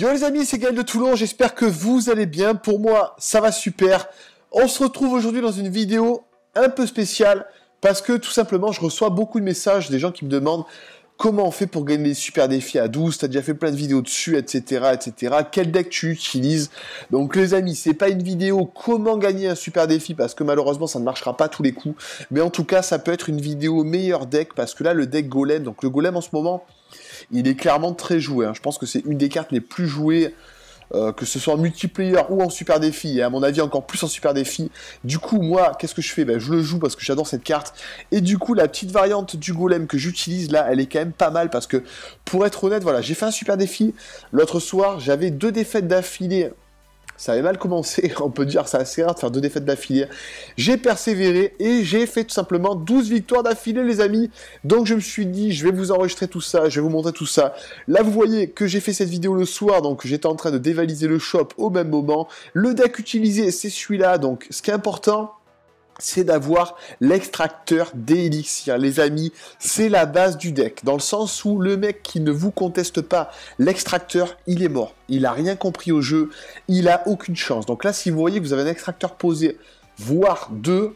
Yo les amis, c'est Gaël de Toulon, j'espère que vous allez bien. Pour moi, ça va super. On se retrouve aujourd'hui dans une vidéo un peu spéciale parce que tout simplement, je reçois beaucoup de messages des gens qui me demandent comment on fait pour gagner les super défis à 12, t'as déjà fait plein de vidéos dessus, etc., etc. Quel deck tu utilises Donc les amis, c'est pas une vidéo comment gagner un super défi parce que malheureusement ça ne marchera pas tous les coups, mais en tout cas ça peut être une vidéo meilleur deck parce que là le deck golem, donc le golem en ce moment, il est clairement très joué. Hein. Je pense que c'est une des cartes les plus jouées, euh, que ce soit en multiplayer ou en super défi. Et à mon avis, encore plus en super défi. Du coup, moi, qu'est-ce que je fais ben, Je le joue parce que j'adore cette carte. Et du coup, la petite variante du golem que j'utilise là, elle est quand même pas mal parce que, pour être honnête, voilà, j'ai fait un super défi. L'autre soir, j'avais deux défaites d'affilée ça avait mal commencé, on peut dire, c'est assez rare de faire deux défaites d'affilée. J'ai persévéré et j'ai fait tout simplement 12 victoires d'affilée, les amis. Donc je me suis dit, je vais vous enregistrer tout ça, je vais vous montrer tout ça. Là, vous voyez que j'ai fait cette vidéo le soir, donc j'étais en train de dévaliser le shop au même moment. Le deck utilisé, c'est celui-là, donc ce qui est important, c'est d'avoir l'extracteur des les amis, c'est la base du deck, dans le sens où le mec qui ne vous conteste pas l'extracteur, il est mort, il n'a rien compris au jeu, il a aucune chance. Donc là, si vous voyez que vous avez un extracteur posé, voire deux,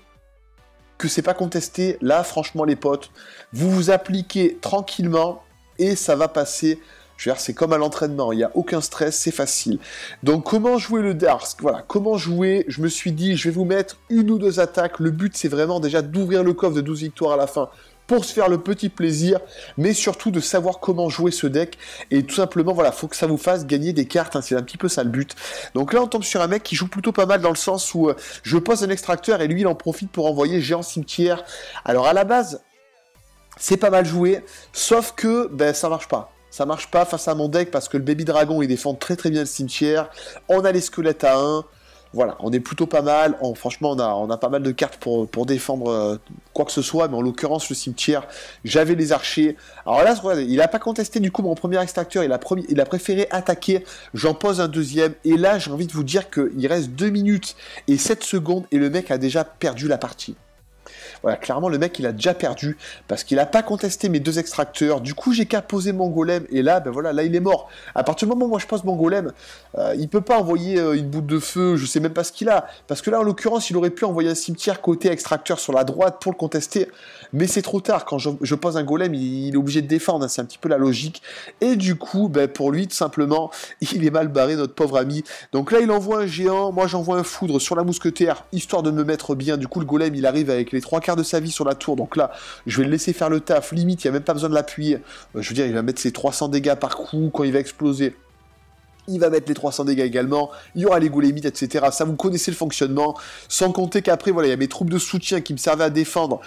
que c'est pas contesté, là, franchement, les potes, vous vous appliquez tranquillement et ça va passer je c'est comme à l'entraînement, il n'y a aucun stress, c'est facile. Donc comment jouer le Darsk Voilà, comment jouer Je me suis dit, je vais vous mettre une ou deux attaques. Le but, c'est vraiment déjà d'ouvrir le coffre de 12 victoires à la fin pour se faire le petit plaisir, mais surtout de savoir comment jouer ce deck. Et tout simplement, voilà, faut que ça vous fasse gagner des cartes, hein, c'est un petit peu ça le but. Donc là, on tombe sur un mec qui joue plutôt pas mal dans le sens où euh, je pose un extracteur et lui, il en profite pour envoyer géant cimetière. Alors à la base, c'est pas mal joué, sauf que ben, ça marche pas ça marche pas face à mon deck parce que le Baby Dragon il défend très très bien le cimetière. On a les squelettes à 1. Voilà, on est plutôt pas mal. franchement, on a, on pas mal de cartes pour, pour défendre euh, quoi que ce soit. Mais en l'occurrence, le cimetière, j'avais les archers. Alors là, il n'a pas contesté du coup mon premier extracteur. Il a, il a préféré attaquer. J'en pose un deuxième. Et là, j'ai envie de vous dire qu'il reste 2 minutes et 7 secondes. Et le mec a déjà perdu la partie. Voilà, clairement, le mec, il a déjà perdu parce qu'il n'a pas contesté mes deux extracteurs. Du coup, j'ai qu'à poser mon golem et là, ben voilà, là, il est mort. À partir du moment où moi je pose mon golem, euh, il peut pas envoyer euh, une boute de feu, je sais même pas ce qu'il a. Parce que là, en l'occurrence, il aurait pu envoyer un cimetière côté extracteur sur la droite pour le contester. Mais c'est trop tard. Quand je, pose un golem, il, est obligé de défendre. c'est un petit peu la logique. Et du coup, ben, pour lui, tout simplement, il est mal barré, notre pauvre ami. Donc là, il envoie un géant. Moi, j'envoie un foudre sur la mousquetaire, histoire de me mettre bien. Du coup, le golem, il arrive avec les trois quarts de sa vie sur la tour. Donc là, je vais le laisser faire le taf. Limite, il n'y a même pas besoin de l'appuyer. Euh, je veux dire, il va mettre ses 300 dégâts par coup quand il va exploser il va mettre les 300 dégâts également, il y aura les goulémites, etc. Ça, vous connaissez le fonctionnement. Sans compter qu'après, voilà, il y a mes troupes de soutien qui me servaient à défendre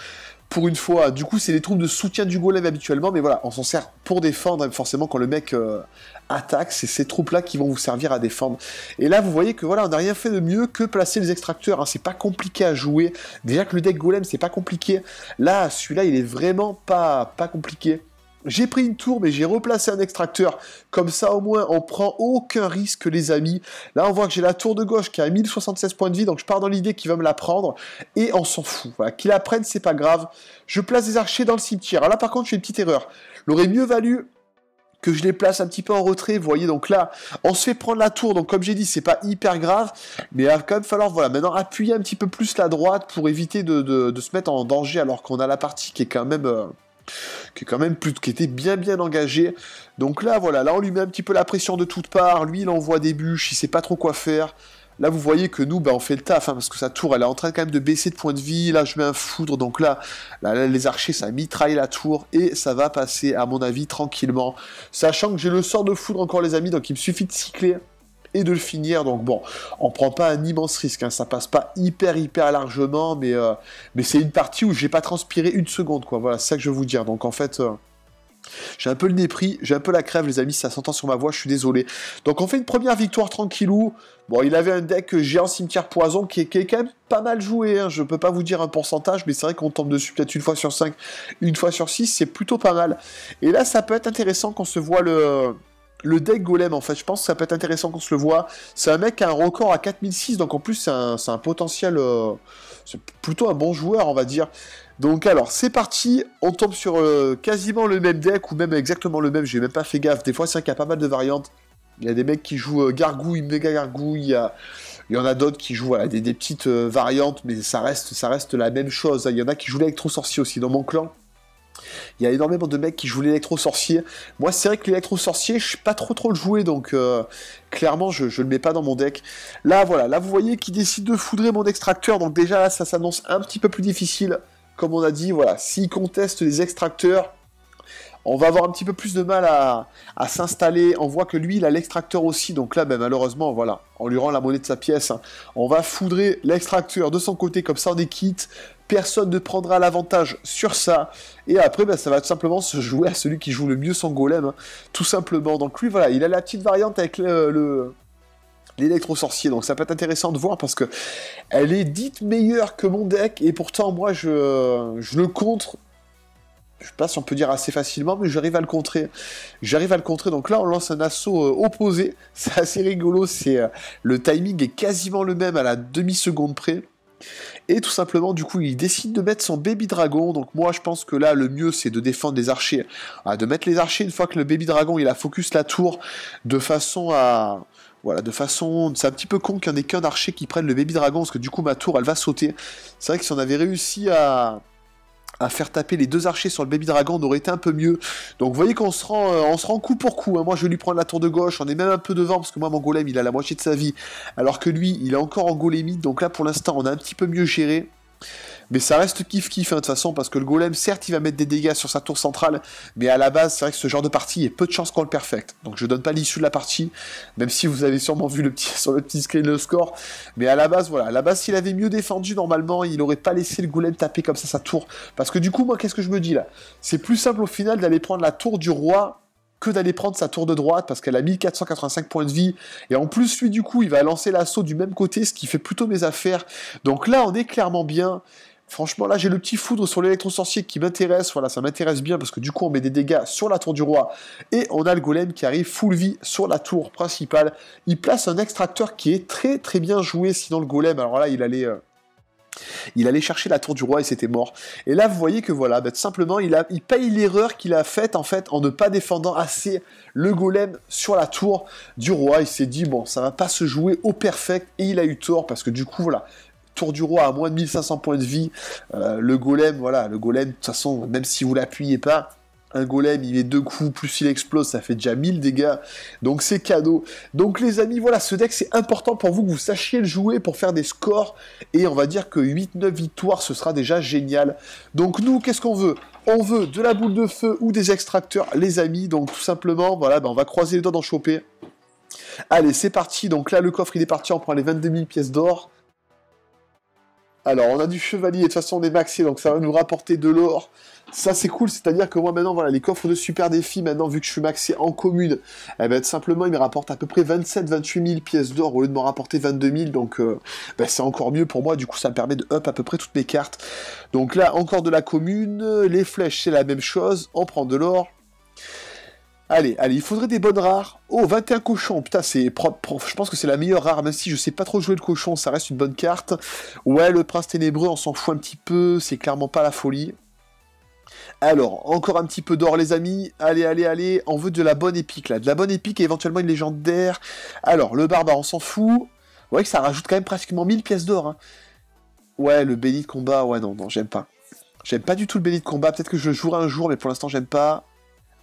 pour une fois. Du coup, c'est les troupes de soutien du golem habituellement, mais voilà, on s'en sert pour défendre, forcément, quand le mec euh, attaque, c'est ces troupes-là qui vont vous servir à défendre. Et là, vous voyez que voilà, on n'a rien fait de mieux que placer les extracteurs, hein. c'est pas compliqué à jouer. Déjà que le deck golem, c'est pas compliqué. Là, celui-là, il est vraiment pas, pas compliqué. J'ai pris une tour, mais j'ai replacé un extracteur. Comme ça, au moins, on prend aucun risque, les amis. Là, on voit que j'ai la tour de gauche qui a 1076 points de vie, donc je pars dans l'idée qu'il va me la prendre. Et on s'en fout. Qu'il la prenne, c'est pas grave. Je place des archers dans le cimetière. Alors là, par contre, j'ai une petite erreur. L'aurait mieux valu que je les place un petit peu en retrait, vous voyez, donc là, on se fait prendre la tour, donc comme j'ai dit, c'est pas hyper grave, mais il va quand même falloir, voilà, maintenant appuyer un petit peu plus la droite pour éviter de, se mettre en danger alors qu'on a la partie qui est quand même... Euh, qui quand même plus, qui était bien bien engagé. Donc là, voilà, là on lui met un petit peu la pression de toutes parts. Lui, il envoie des bûches, il sait pas trop quoi faire. Là, vous voyez que nous, ben, on fait le taf, hein, parce que sa tour, elle est en train quand même de baisser de point de vie. Là, je mets un foudre, donc là, là, les archers, ça mitraille la tour, et ça va passer, à mon avis, tranquillement. Sachant que j'ai le sort de foudre encore, les amis, donc il me suffit de cycler et de le finir. Donc bon, on prend pas un immense risque, hein. ça passe pas hyper hyper largement, mais, euh, mais c'est une partie où j'ai pas transpiré une seconde, quoi. Voilà, c'est ça que je veux vous dire. Donc en fait. Euh, j'ai un peu le dépris, j'ai un peu la crève, les amis, ça s'entend sur ma voix, je suis désolé. Donc on fait une première victoire tranquillou. Bon, il avait un deck géant cimetière poison qui est, quand même pas mal joué. Hein. Je peux pas vous dire un pourcentage, mais c'est vrai qu'on tombe dessus peut-être une fois sur 5, une fois sur 6, c'est plutôt pas mal. Et là, ça peut être intéressant qu'on se voit le le deck Golem, en fait, je pense que ça peut être intéressant qu'on se le voit. C'est un mec qui a un record à 4006, donc en plus, c'est un, potentiel. Euh, c'est plutôt un bon joueur, on va dire. Donc, alors, c'est parti. On tombe sur euh, quasiment le même deck, ou même exactement le même. J'ai même pas fait gaffe. Des fois, c'est vrai qu'il y a pas mal de variantes. Il y a des mecs qui jouent euh, gargouille, méga gargouille. Il y, en a d'autres qui jouent voilà, des, petites variantes, mais ça reste, ça reste la même chose. Hein. Il y en a qui jouent l'électro-sorcier aussi dans mon clan. Il y a énormément de mecs qui jouent l'électro-sorcier. Moi, c'est vrai que l'électro-sorcier, je suis pas trop trop le jouer, donc euh, clairement, je, ne le mets pas dans mon deck. Là, voilà, là, vous voyez qu'il décide de foudrer mon extracteur, donc déjà, là, ça s'annonce un petit peu plus difficile. Comme on a dit, voilà, s'il conteste les extracteurs, on va avoir un petit peu plus de mal à, s'installer. On voit que lui, il a l'extracteur aussi. Donc là, ben, malheureusement, voilà, on lui rend la monnaie de sa pièce. Hein. On va foudrer l'extracteur de son côté, comme ça on est quitte. Personne ne prendra l'avantage sur ça. Et après, ben, ça va tout simplement se jouer à celui qui joue le mieux son golem. Hein. Tout simplement. Donc lui, voilà, il a la petite variante avec le, l'électro-sorcier. Donc ça peut être intéressant de voir parce que elle est dite meilleure que mon deck et pourtant moi je, je le contre je sais pas si on peut dire assez facilement, mais j'arrive à le contrer. J'arrive à le contrer. Donc là, on lance un assaut euh, opposé. C'est assez rigolo. C'est euh, le timing est quasiment le même à la demi seconde près. Et tout simplement, du coup, il décide de mettre son baby dragon. Donc moi, je pense que là, le mieux, c'est de défendre les archers, ah, de mettre les archers une fois que le baby dragon il a focus la tour de façon à voilà, de façon, c'est un petit peu con qu'il n'y en ait qu'un archer qui prenne le baby dragon parce que du coup ma tour elle va sauter. C'est vrai que si on avait réussi à, à faire taper les deux archers sur le baby dragon aurait été un peu mieux. Donc vous voyez qu'on se rend euh, on se rend coup pour coup. Hein. Moi je vais lui prendre la tour de gauche, on est même un peu devant parce que moi mon golem il a la moitié de sa vie, alors que lui il est encore en golemite. Donc là pour l'instant on a un petit peu mieux géré. Mais ça reste kiff-kiff, hein, de toute façon, parce que le golem, certes, il va mettre des dégâts sur sa tour centrale, mais à la base, c'est vrai que ce genre de partie, il y a peu de chances qu'on le perfecte. Donc je donne pas l'issue de la partie, même si vous avez sûrement vu le petit, sur le petit screen le score. Mais à la base, voilà. À la base, s'il avait mieux défendu, normalement, il n'aurait pas laissé le golem taper comme ça sa tour. Parce que du coup, moi, qu'est-ce que je me dis là C'est plus simple au final d'aller prendre la tour du roi que d'aller prendre sa tour de droite parce qu'elle a 1485 points de vie. Et en plus, lui, du coup, il va lancer l'assaut du même côté, ce qui fait plutôt mes affaires. Donc là, on est clairement bien. Franchement, là, j'ai le petit foudre sur l'électro-sorcier qui m'intéresse. Voilà, ça m'intéresse bien parce que du coup, on met des dégâts sur la tour du roi. Et on a le golem qui arrive full vie sur la tour principale. Il place un extracteur qui est très très bien joué. Sinon, le golem, alors là, il allait. Euh, il allait chercher la tour du roi et c'était mort. Et là, vous voyez que voilà, bah, simplement, il, paye l'erreur qu'il a faite en fait en ne pas défendant assez le golem sur la tour du roi. Il s'est dit bon, ça va pas se jouer au perfect et il a eu tort parce que du coup voilà. Tour du roi à moins de 1500 points de vie, euh, le golem, voilà, le golem, de toute façon, même si vous l'appuyez pas, un golem, il met deux coups, plus il explose, ça fait déjà 1000 dégâts. Donc c'est cadeau. Donc les amis, voilà, ce deck, c'est important pour vous que vous sachiez le jouer pour faire des scores. Et on va dire que 8-9 victoires, ce sera déjà génial. Donc nous, qu'est-ce qu'on veut On veut de la boule de feu ou des extracteurs, les amis. Donc tout simplement, voilà, ben, on va croiser les doigts d'en choper. Allez, c'est parti. Donc là, le coffre, il est parti. On prend les 22 000 pièces d'or. Alors, on a du chevalier, de toute façon, on est maxé, donc ça va nous rapporter de l'or. Ça, c'est cool, c'est-à-dire que moi, maintenant, voilà, les coffres de super défi, maintenant, vu que je suis maxé en commune, eh ben, tout simplement, ils me rapportent à peu près 27-28 000 pièces d'or au lieu de m'en rapporter 22 000, donc euh, ben, c'est encore mieux pour moi, du coup, ça me permet de up à peu près toutes mes cartes. Donc là, encore de la commune, les flèches, c'est la même chose, on prend de l'or, Allez, allez, il faudrait des bonnes rares. Oh, 21 cochons, putain, c'est propre, Je pense que c'est la meilleure rare, même si je sais pas trop jouer le cochon, ça reste une bonne carte. Ouais, le prince ténébreux, on s'en fout un petit peu, c'est clairement pas la folie. Alors, encore un petit peu d'or, les amis. Allez, allez, allez, on veut de la bonne épique, là. De la bonne épique et éventuellement une légendaire. Alors, le barbare, on s'en fout. Vous voyez que ça rajoute quand même pratiquement 1000 pièces d'or. Hein. Ouais, le béni de combat, ouais, non, non, j'aime pas. J'aime pas du tout le béni de combat. Peut-être que je le jouerai un jour, mais pour l'instant, j'aime pas.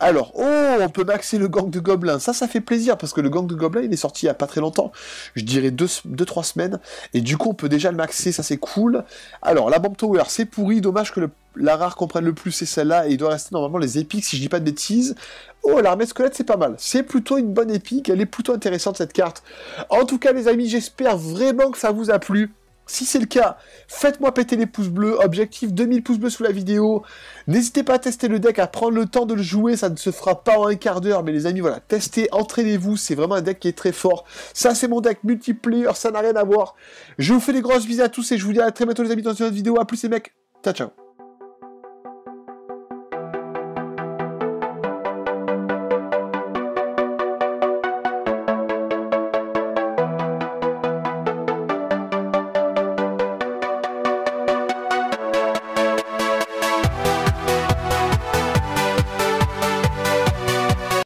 Alors, oh, on peut maxer le gang de gobelins. Ça, ça fait plaisir parce que le gang de gobelins, il est sorti il n'y a pas très longtemps. Je dirais 2-3 semaines. Et du coup, on peut déjà le maxer. Ça, c'est cool. Alors, la bombe tower, c'est pourri. Dommage que la rare qu'on prenne le plus, c'est celle-là. Et il doit rester normalement les épiques, si je dis pas de bêtises. Oh, l'armée squelette, c'est pas mal. C'est plutôt une bonne épique. Elle est plutôt intéressante, cette carte. En tout cas, les amis, j'espère vraiment que ça vous a plu. Si c'est le cas, faites-moi péter les pouces bleus, objectif 2000 pouces bleus sous la vidéo. N'hésitez pas à tester le deck, à prendre le temps de le jouer, ça ne se fera pas en un quart d'heure, mais les amis, voilà, testez, entraînez-vous, c'est vraiment un deck qui est très fort. Ça, c'est mon deck multiplayer, ça n'a rien à voir. Je vous fais des grosses bisous à tous et je vous dis à très bientôt les amis dans une autre vidéo, à plus les mecs, ciao ciao.